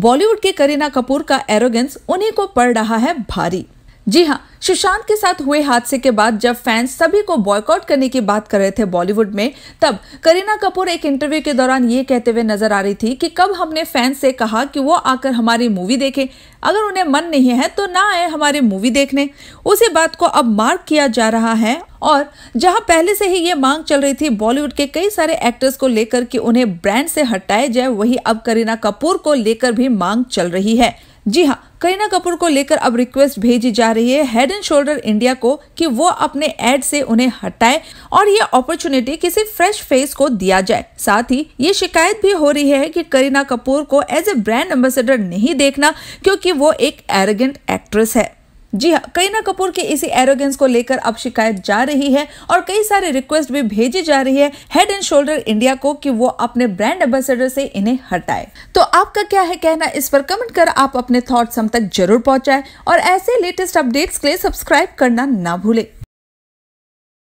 बॉलीवुड के करीना कपूर का एरोगेंस उन्हीं को पड़ रहा है भारी जी हाँ सुशांत के साथ हुए हादसे के बाद जब फैंस सभी को बॉयकॉट करने की बात कर रहे थे बॉलीवुड में तब करीना कपूर एक इंटरव्यू के दौरान ये कहते हुए नजर आ रही थी कि कब हमने फैंस से कहा कि वो आकर हमारी मूवी देखें अगर उन्हें मन नहीं है तो ना आए हमारी मूवी देखने उसी बात को अब मार्क किया जा रहा है और जहाँ पहले से ही ये मांग चल रही थी बॉलीवुड के कई सारे एक्टर्स को लेकर की उन्हें ब्रांड से हटाया जाए वही अब करीना कपूर को लेकर भी मांग चल रही है जी हाँ करीना कपूर को लेकर अब रिक्वेस्ट भेजी जा रही है हेड एंड शोल्डर इंडिया को कि वो अपने एड से उन्हें हटाए और ये अपॉर्चुनिटी किसी फ्रेश फेस को दिया जाए साथ ही ये शिकायत भी हो रही है कि करीना कपूर को एज ए ब्रांड एम्बेसडर नहीं देखना क्योंकि वो एक एरोगेंट एक्ट्रेस है जी हाँ करीना कपूर की इसी एरोगेंस को लेकर अब शिकायत जा रही है और कई सारे रिक्वेस्ट भी भेजी जा रही है हेड एंड शोल्डर इंडिया को कि वो अपने ब्रांड एम्बेसडर से इन्हें हटाए तो आपका क्या है कहना इस पर कमेंट कर आप अपने थॉट्स हम तक जरूर पहुंचाएं और ऐसे लेटेस्ट अपडेट्स के लिए सब्सक्राइब करना ना भूलें